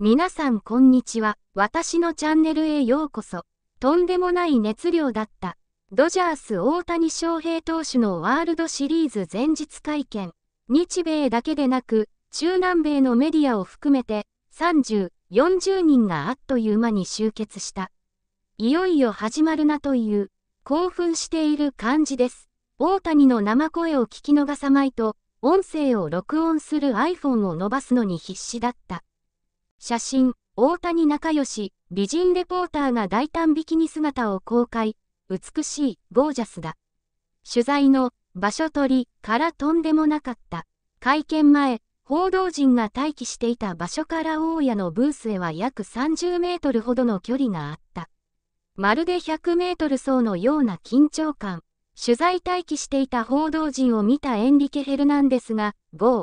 皆さんこんにちは。私のチャンネルへようこそ。とんでもない熱量だった。ドジャース大谷翔平投手のワールドシリーズ前日会見。日米だけでなく、中南米のメディアを含めて、30、40人があっという間に集結した。いよいよ始まるなという、興奮している感じです。大谷の生声を聞き逃さまいと、音声を録音する iPhone を伸ばすのに必死だった。写真、大谷仲良し、美人レポーターが大胆ビキニ姿を公開、美しい、ゴージャスだ。取材の場所取りからとんでもなかった。会見前、報道陣が待機していた場所から大家のブースへは約30メートルほどの距離があった。まるで100メートル走のような緊張感。取材待機していた報道陣を見たエンリケ・ヘルナンデスが、ゴー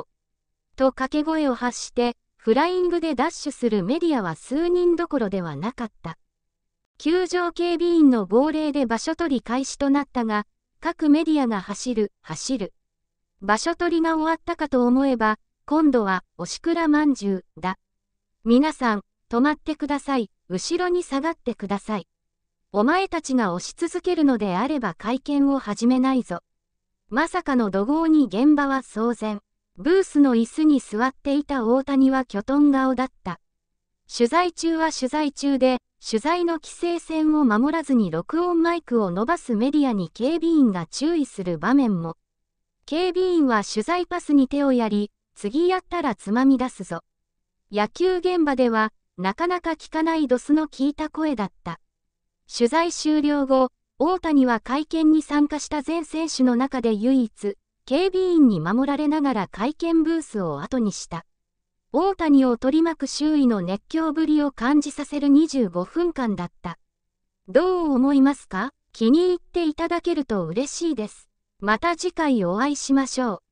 と掛け声を発して、フライングでダッシュするメディアは数人どころではなかった。球場警備員の号令で場所取り開始となったが、各メディアが走る、走る。場所取りが終わったかと思えば、今度は、おしくらまんじゅう、だ。皆さん、止まってください。後ろに下がってください。お前たちが押し続けるのであれば会見を始めないぞ。まさかの怒号に現場は騒然。ブースの椅子に座っていた大谷はキョトン顔だった。取材中は取材中で、取材の規制線を守らずに録音マイクを伸ばすメディアに警備員が注意する場面も。警備員は取材パスに手をやり、次やったらつまみ出すぞ。野球現場では、なかなか聞かないドスの聞いた声だった。取材終了後、大谷は会見に参加した全選手の中で唯一、警備員に守られながら会見ブースを後にした。大谷を取り巻く周囲の熱狂ぶりを感じさせる25分間だった。どう思いますか気に入っていただけると嬉しいです。また次回お会いしましょう。